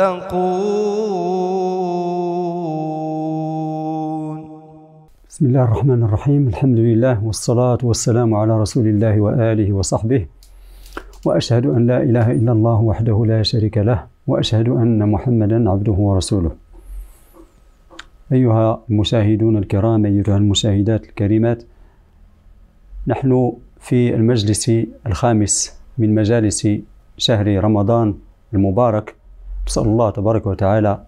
تتقون بسم الله الرحمن الرحيم الحمد لله والصلاة والسلام على رسول الله وآله وصحبه وأشهد أن لا إله إلا الله وحده لا شريك له وأشهد أن محمدا عبده ورسوله أيها المشاهدون الكرام أيها المشاهدات الكريمات نحن في المجلس الخامس من مجالس شهر رمضان المبارك نسأل الله تبارك وتعالى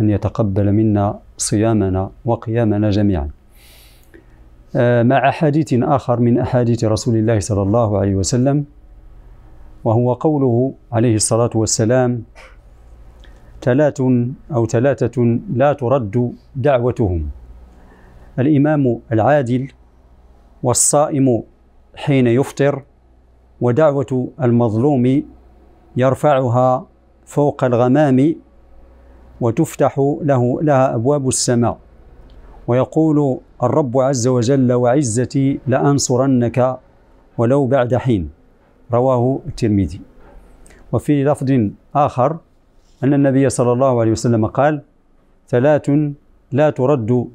أن يتقبل منا صيامنا وقيامنا جميعا آه، مع حديث آخر من أحاديث رسول الله صلى الله عليه وسلم وهو قوله عليه الصلاة والسلام ثلاث أو ثلاثة لا ترد دعوتهم الإمام العادل والصائم حين يفطر ودعوة المظلوم يرفعها فوق الغمام وتفتح له لها أبواب السماء ويقول الرب عز وجل وعزتي لأنصرنك ولو بعد حين رواه الترمذي وفي لفظ آخر أن النبي صلى الله عليه وسلم قال ثلاث لا ترد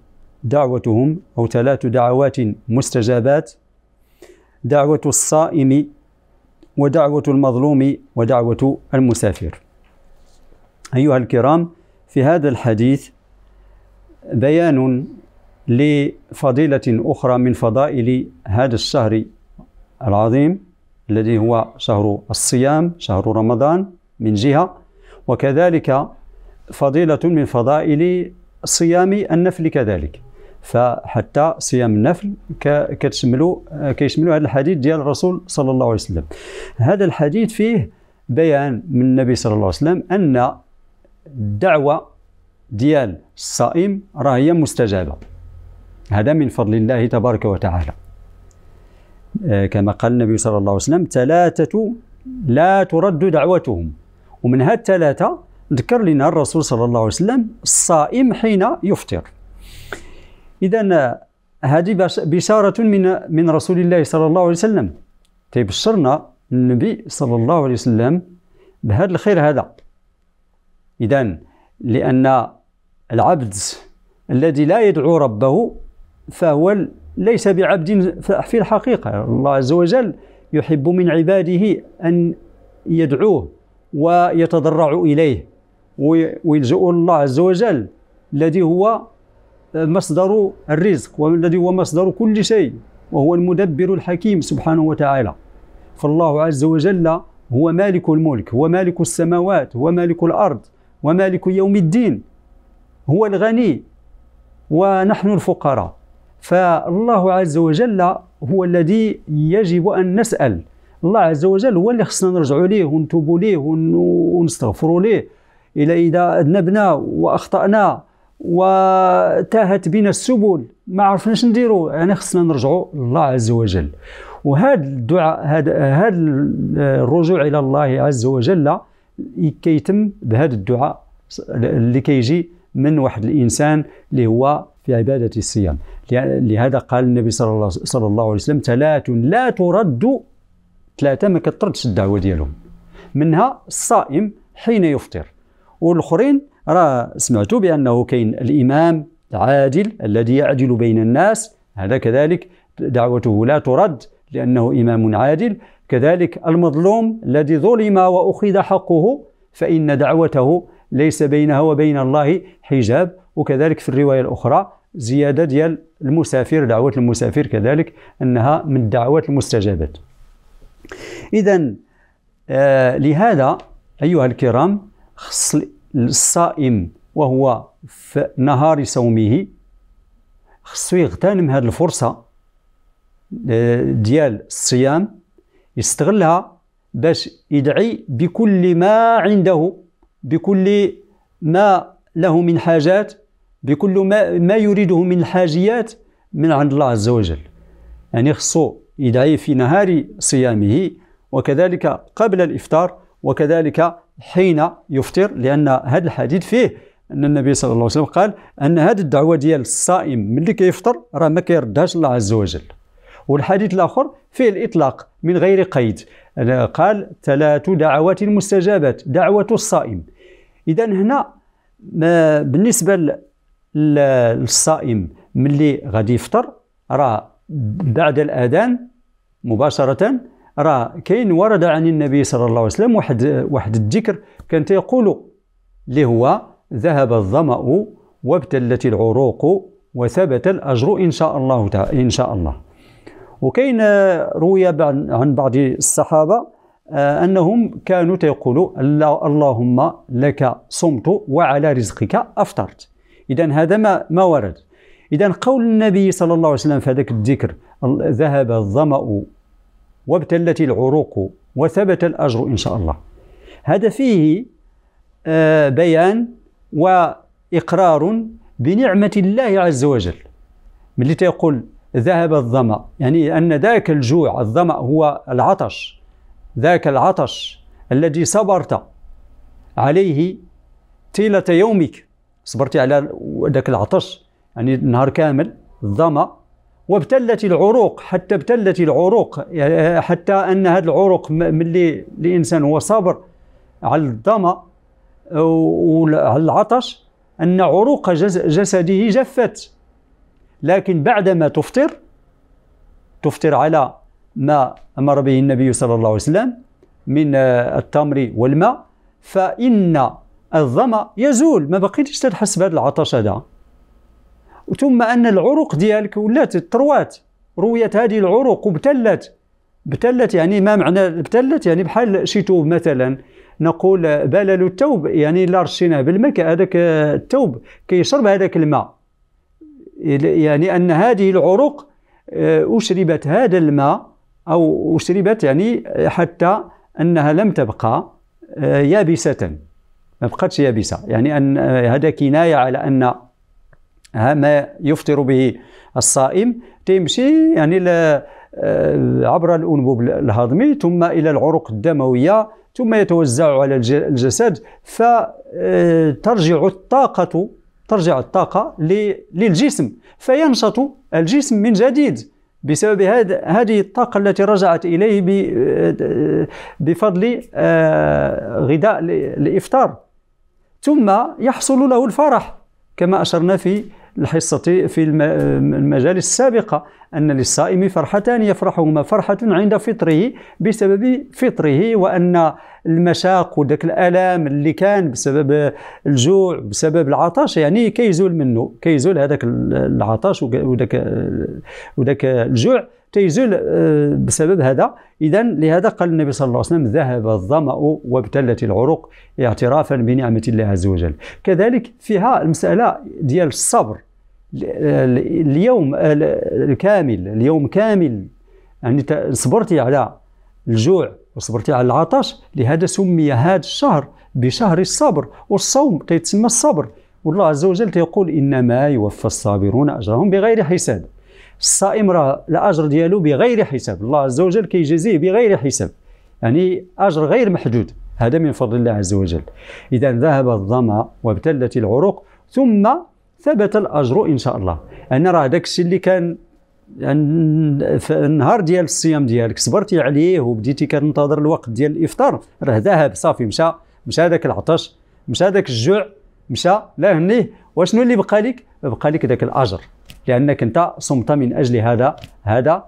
دعوتهم أو ثلاث دعوات مستجابات دعوة الصائم ودعوة المظلوم ودعوة المسافر أيها الكرام في هذا الحديث بيان لفضيلة أخرى من فضائل هذا الشهر العظيم الذي هو شهر الصيام شهر رمضان من جهة وكذلك فضيلة من فضائل صيام النفل كذلك فحتى صيام النفل كتشملو كيشملو هذا الحديث ديال الرسول صلى الله عليه وسلم هذا الحديث فيه بيان من النبي صلى الله عليه وسلم أن الدعوه ديال الصائم راه هي مستجابه هذا من فضل الله تبارك وتعالى آه، كما قال النبي صلى الله عليه وسلم ثلاثه لا ترد دعوتهم ومن هاد الثلاثه ذكر لنا الرسول صلى الله عليه وسلم الصائم حين يفطر اذا هذه بشاره من من رسول الله صلى الله عليه وسلم تيبشرنا النبي صلى الله عليه وسلم بهذا الخير هذا إذا لأن العبد الذي لا يدعو ربه فهو ليس بعبد في الحقيقة الله عز وجل يحب من عباده أن يدعوه ويتضرع إليه ويلجأ الله عز وجل الذي هو مصدر الرزق والذي هو مصدر كل شيء وهو المدبر الحكيم سبحانه وتعالى فالله عز وجل هو مالك الملك هو مالك السماوات هو مالك الأرض ومالك يوم الدين هو الغني ونحن الفقراء فالله عز وجل هو الذي يجب أن نسأل الله عز وجل هو اللي خصنا نرجعوا ليه ونتوبوا ليه ونستغفروا ليه إلى إذا أذنبنا وأخطأنا وتاهت بنا السبل ما عرفناش نديرو يعني خصنا نرجعوا لله عز وجل وهذا الدعاء هذا الرجوع الى الله عز وجل كيتم بهذا الدعاء اللي كيجي من واحد الانسان اللي هو في عباده الصيام لهذا قال النبي صلى الله صلى الله عليه وسلم ثلاث لا ترد ثلاثه ما كتردش الدعوه ديالهم منها الصائم حين يفطر والاخرين راه سمعتوا بانه كاين الامام العادل الذي يعدل بين الناس هذا كذلك دعوته لا ترد لانه امام عادل كذلك المظلوم الذي ظلم وأخذ حقه فإن دعوته ليس بينها وبين الله حجاب وكذلك في الرواية الأخرى زيادة ديال المسافر دعوة المسافر كذلك أنها من الدعوات المستجابات إذا آه لهذا أيها الكرام خص الصائم وهو في نهار صومه خصو يغتنم هذه الفرصه آه، ديال الصيام يستغلها باش يدعي بكل ما عنده بكل ما له من حاجات بكل ما, ما يريده من الحاجيات من عند الله عز وجل يعني خصو يدعي في نهار صيامه وكذلك قبل الإفطار وكذلك حين يفطر لأن هذا الحديث فيه أن النبي صلى الله عليه وسلم قال أن هذه الدعوة ديال الصائم ملي كيفطر راه ما كيردهاش الله عز وجل والحديث الآخر فيه الإطلاق من غير قيد قال ثلاث دعوات مستجابات دعوة الصائم إذا هنا ما بالنسبة للصائم ملي غادي يفطر راه بعد الأذان مباشرة راه كاين ورد عن النبي صلى الله عليه وسلم واحد واحد الذكر كان تيقول اللي هو ذهب الظمأ وابتلت العروق وثبت الأجر إن شاء الله تعالى إن شاء الله وكاين آه، روي عن بعض الصحابه آه، انهم كانوا تيقولوا اللهم لك صمت وعلى رزقك افطرت اذا هذا ما ما ورد اذا قول النبي صلى الله عليه وسلم في هذاك الذكر ذهب الظما وابتلت العروق وثبت الاجر ان شاء الله هذا فيه آه، بيان واقرار بنعمه الله عز وجل ملي تيقول ذهب الظمأ يعني أن ذاك الجوع الظمأ هو العطش ذاك العطش الذي صبرت عليه طيلة يومك صبرت على ذاك العطش يعني النهار كامل الظمأ وابتلت العروق حتى ابتلت العروق حتى ان هذا العروق ملي الانسان هو صابر على الظما وعلى العطش ان عروق جسده جفت لكن بعدما تفطر تفطر على ما أمر به النبي صلى الله عليه وسلم من آه، التمر والماء فإن الظمأ يزول ما بقيتش تتحس بهذا العطش هذا ثم أن العروق ديالك ولات تروات رويت هذه العروق وابتلت ابتلت يعني ما معنى ابتلت يعني بحال شي توب مثلا نقول آه، بلل التوب يعني لا رشيناه بالماء هذاك آه، التوب كيشرب هذاك الماء يعني أن هذه العروق آه، أشربت هذا الماء أو أشربت يعني حتى أنها لم تبقى آه، يابسة ما بقتش يابسة يعني أن آه، هذا كناية على أن ما يفطر به الصائم تمشي يعني عبر الأنبوب الهضمي ثم إلى العروق الدموية ثم يتوزع على الجسد فترجع الطاقة ترجع الطاقة للجسم فينشط الجسم من جديد بسبب هذه الطاقة التي رجعت إليه آه، بفضل آه، غذاء الإفطار ثم يحصل له الفرح كما أشرنا في الحصة في آه، المجالس السابقة أن للصائم فرحتان يفرحهما فرحة عند فطره بسبب فطره وأن المشاق وذاك الألام اللي كان بسبب الجوع بسبب العطش يعني كيزول منه كيزول هذاك العطش وداك آه، وذاك الجوع تيزول آه، بسبب هذا إذا لهذا قال النبي صلى الله عليه وسلم ذهب الظمأ وابتلت العروق اعترافا بنعمة الله عز وجل كذلك فيها المسألة ديال الصبر اليوم الكامل اليوم كامل يعني صبرتي على الجوع وصبرتي على العطش لهذا سمي هذا الشهر بشهر الصبر والصوم تيتسمى الصبر والله عز وجل تيقول إنما يوفى الصابرون أجرهم بغير حساب الصائم راه الاجر ديالو بغير حساب الله عز وجل كيجازيه بغير حساب يعني اجر غير محدود هذا من فضل الله عز وجل اذا ذهب الظما وابتلت العروق ثم ثبت الاجر ان شاء الله ان راه داك الشيء اللي كان في النهار ديال الصيام ديالك صبرتي عليه وبديتي كتنتظر الوقت ديال الافطار راه ذهب صافي مشى مشى داك العطش مشى داك الجوع مشى لا هنيه وشنو اللي بقى لك بقى لك ذاك الاجر لانك انت صمت من اجل هذا هذا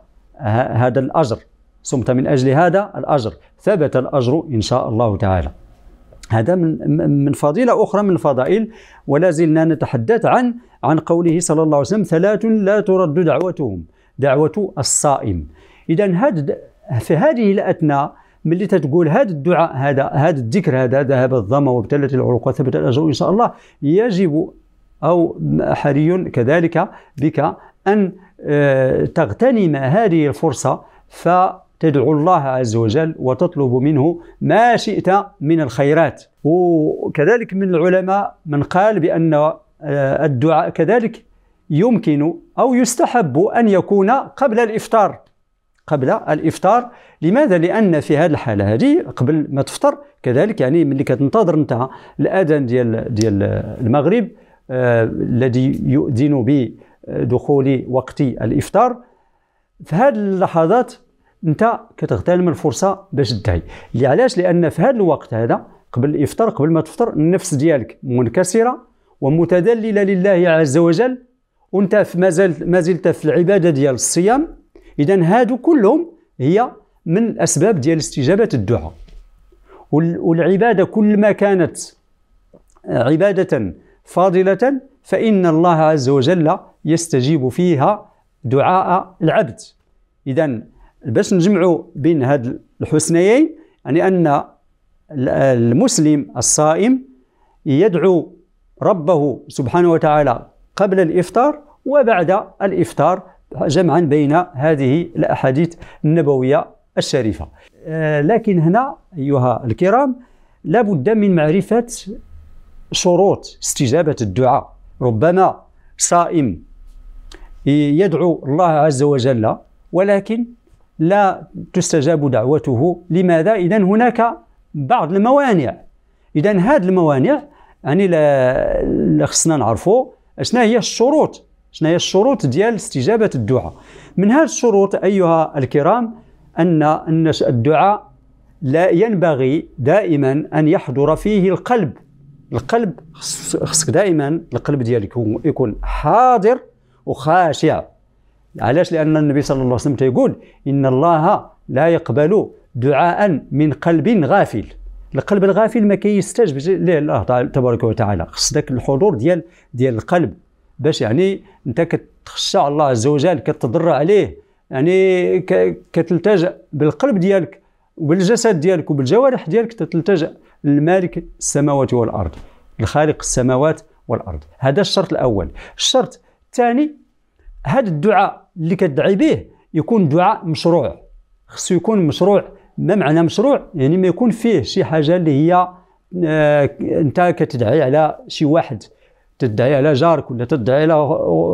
هذا الاجر صمت من اجل هذا الاجر ثبت الاجر ان شاء الله تعالى هذا من من فضيله اخرى من الفضائل ولا زلنا نتحدث عن عن قوله صلى الله عليه وسلم ثلاث لا ترد دعوتهم دعوه الصائم اذا هاد في هذه الاثناء ملي تتقول هذا الدعاء هذا هذا الذكر هذا ذهب الظما وابتلت العروق وثبت الاجر ان شاء الله يجب أو حري كذلك بك أن آه، تغتنم هذه الفرصة فتدعو الله عز وجل وتطلب منه ما شئت من الخيرات وكذلك من العلماء من قال بأن آه، الدعاء كذلك يمكن أو يستحب أن يكون قبل الإفطار قبل الافطار لماذا لان في هذه الحاله هذه قبل ما تفطر كذلك يعني ملي كتنتظر انت الاذان ديال ديال المغرب آه، الذي يؤذن بدخول وقت الافطار في هذه اللحظات انت كتغتنم الفرصه باش تدعي علاش لان في هذا الوقت هذا قبل الافطار قبل ما تفطر النفس ديالك منكسره ومتذلله لله عز وجل وانت ما زلت ما زلت في العباده ديال الصيام اذا هادو كلهم هي من الاسباب ديال استجابه الدعاء والعباده كل ما كانت عباده فاضلة فإن الله عز وجل يستجيب فيها دعاء العبد إذا باش نجمعوا بين هاد الحسنيين يعني أن المسلم الصائم يدعو ربه سبحانه وتعالى قبل الإفطار وبعد الإفطار جمعا بين هذه الأحاديث النبوية الشريفة آه، لكن هنا أيها الكرام لابد من معرفة شروط استجابة الدعاء ربما صائم يدعو الله عز وجل ولكن لا تستجاب دعوته لماذا إذا هناك بعض الموانع إذا هذه الموانع يعني خصنا نعرفوا شنا هي الشروط شنا هي الشروط ديال استجابة الدعاء من هذه الشروط أيها الكرام أن أن الدعاء لا ينبغي دائما أن يحضر فيه القلب القلب خصك دائما القلب ديالك يكون حاضر وخاشع علاش لان النبي صلى الله عليه وسلم تيقول ان الله لا يقبل دعاء من قلب غافل القلب الغافل ما كيستجب ليه الله تبارك وتعالى خص داك الحضور ديال ديال القلب باش يعني انت كتخشى الله عز وجل كتضر عليه يعني كتلتجأ بالقلب ديالك وبالجسد ديالك وبالجوارح ديالك تلتجأ المالك السماوات والارض الخالق السماوات والارض هذا الشرط الاول الشرط الثاني هذا الدعاء اللي كتدعي به يكون دعاء مشروع خصو يكون مشروع ما معنى مشروع يعني ما يكون فيه شي حاجه اللي هي آه، انت كتدعي على شي واحد تدعي على جارك ولا تدعي على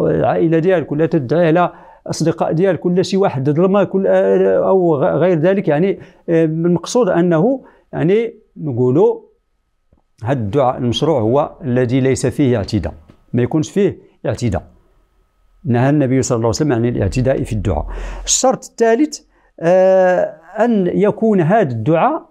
العائله ديالك ولا تدعي على اصدقاء ديالك ولا شي واحد ظلمك آه، او غير ذلك يعني آه، المقصود انه يعني نقولوا هذا الدعاء المشروع هو الذي ليس فيه اعتداء ما يكونش فيه اعتداء نهى النبي صلى الله عليه وسلم عن الاعتداء في الدعاء الشرط الثالث آه أن يكون هذا الدعاء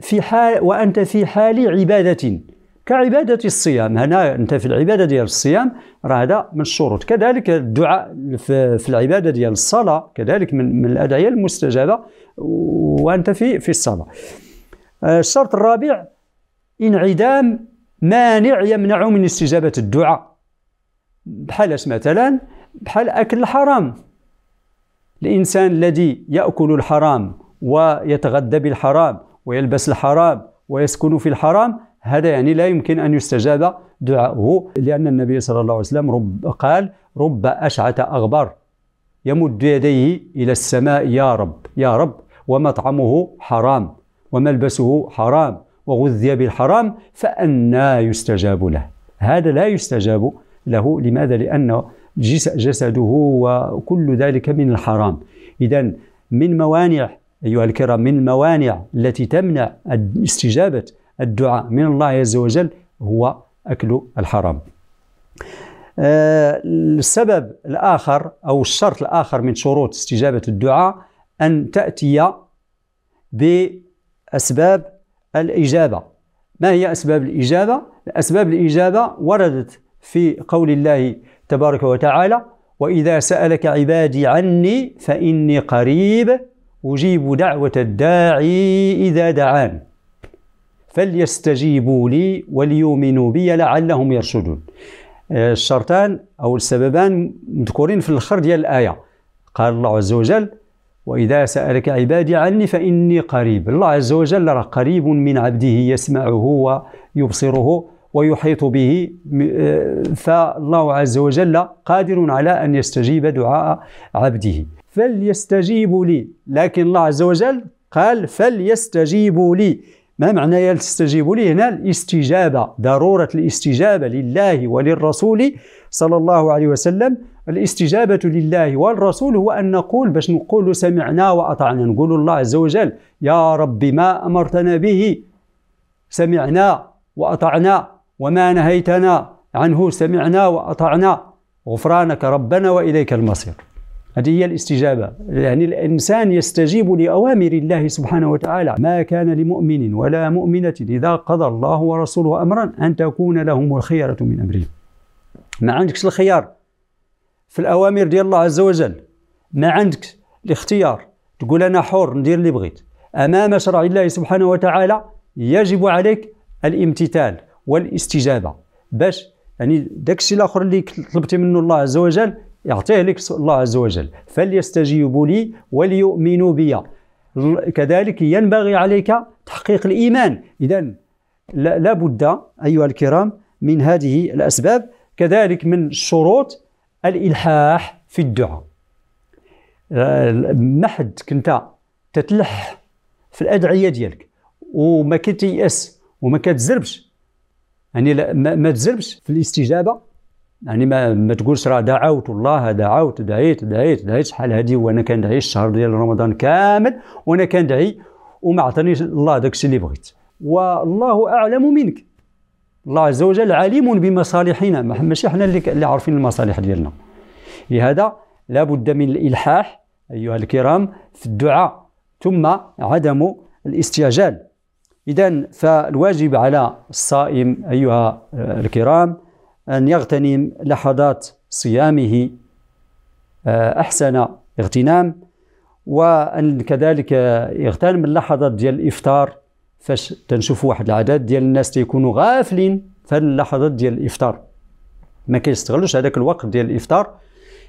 في حال وأنت في حال عبادة كعبادة الصيام هنا أنت في العبادة ديال الصيام راه هذا من الشروط كذلك الدعاء في العبادة ديال الصلاة كذلك من, من الأدعية المستجابة وأنت في في الصلاة آه، الشرط الرابع انعدام مانع يمنع من استجابة الدعاء بحال مثلا بحال أكل الحرام الإنسان الذي يأكل الحرام ويتغذى بالحرام ويلبس الحرام ويسكن في الحرام هذا يعني لا يمكن أن يستجاب دعاؤه لأن النبي صلى الله عليه وسلم رب قال رب أشعث أغبر يمد يديه إلى السماء يا رب يا رب ومطعمه حرام وملبسه حرام وغذي بالحرام فأنى يستجاب له هذا لا يستجاب له لماذا؟ لأن جسده وكل ذلك من الحرام إذا من موانع أيها الكرام من الموانع التي تمنع استجابة الدعاء من الله عز وجل هو أكل الحرام آه، السبب الآخر أو الشرط الآخر من شروط استجابة الدعاء أن تأتي ب أسباب الإجابة ما هي أسباب الإجابة؟ أسباب الإجابة وردت في قول الله تبارك وتعالى وإذا سألك عبادي عني فإني قريب أجيب دعوة الداعي إذا دعان فليستجيبوا لي وليؤمنوا بي لعلهم يرشدون الشرطان أو السببان مذكورين في الأخر ديال الآية قال الله عز وجل وإذا سألك عبادي عني فإني قريب الله عز وجل قريب من عبده يسمعه ويبصره ويحيط به آه، فالله عز وجل قادر على أن يستجيب دعاء عبده فليستجيبوا لي لكن الله عز وجل قال فليستجيبوا لي ما معنى تستجيبوا لي هنا الاستجابة ضرورة الاستجابة لله وللرسول صلى الله عليه وسلم الاستجابة لله والرسول هو أن نقول باش نقول سمعنا وأطعنا نقول الله عز وجل يا رب ما أمرتنا به سمعنا وأطعنا وما نهيتنا عنه سمعنا وأطعنا غفرانك ربنا وإليك المصير هذه هي الاستجابة يعني الإنسان يستجيب لأوامر الله سبحانه وتعالى ما كان لمؤمن ولا مؤمنة إذا قضى الله ورسوله أمرا أن تكون لهم الخيرة من أمرهم ما عندكش الخيار في الأوامر ديال الله عز وجل ما عندك الاختيار تقول أنا حر ندير اللي بغيت أمام شرع الله سبحانه وتعالى يجب عليك الامتثال والاستجابة باش يعني داكشي الآخر اللي طلبتي منه الله عز وجل يعطيه لك الله عز وجل فليستجيبوا لي وليؤمنوا بي كذلك ينبغي عليك تحقيق الإيمان إذا لا بد أيها الكرام من هذه الأسباب كذلك من الشروط الإلحاح في الدعاء محد كنت تتلح في الأدعية ديالك وما كتيأس وما كتزربش يعني ما تزربش في الاستجابة يعني ما, ما تقولش راه دعوت والله دعوت دعيت دعيت دعيت شحال هادي وانا كندعي الشهر ديال رمضان كامل وانا كندعي وما عطانيش الله داك الشيء اللي بغيت والله اعلم منك الله عز وجل عليم بمصالحنا ماشي حنا اللي, اللي عارفين المصالح ديالنا لهذا لابد من الالحاح ايها الكرام في الدعاء ثم عدم الاستعجال اذا فالواجب على الصائم ايها الكرام أن يغتنم لحظات صيامه آه، أحسن اغتنام وأن كذلك يغتنم اللحظات ديال الإفطار فاش تنشوفوا واحد العدد ديال الناس تيكونوا غافلين في اللحظات ديال الإفطار ما كيستغلوش هذاك الوقت ديال الإفطار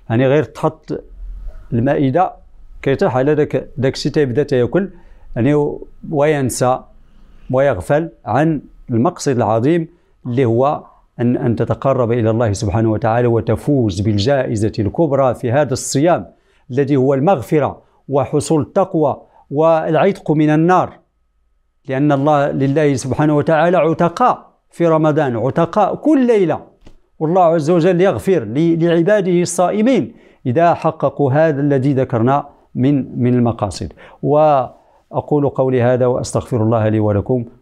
يعني غير تحط المائدة كيطيح على داك داكشي تيبدا تياكل يعني وينسى ويغفل عن المقصد العظيم اللي هو أن أن تتقرب إلى الله سبحانه وتعالى وتفوز بالجائزة الكبرى في هذا الصيام الذي هو المغفرة وحصول التقوى والعتق من النار لأن الله لله سبحانه وتعالى عتقاء في رمضان عتقاء كل ليلة والله عز وجل يغفر لعباده الصائمين إذا حققوا هذا الذي ذكرنا من من المقاصد وأقول قولي هذا وأستغفر الله لي ولكم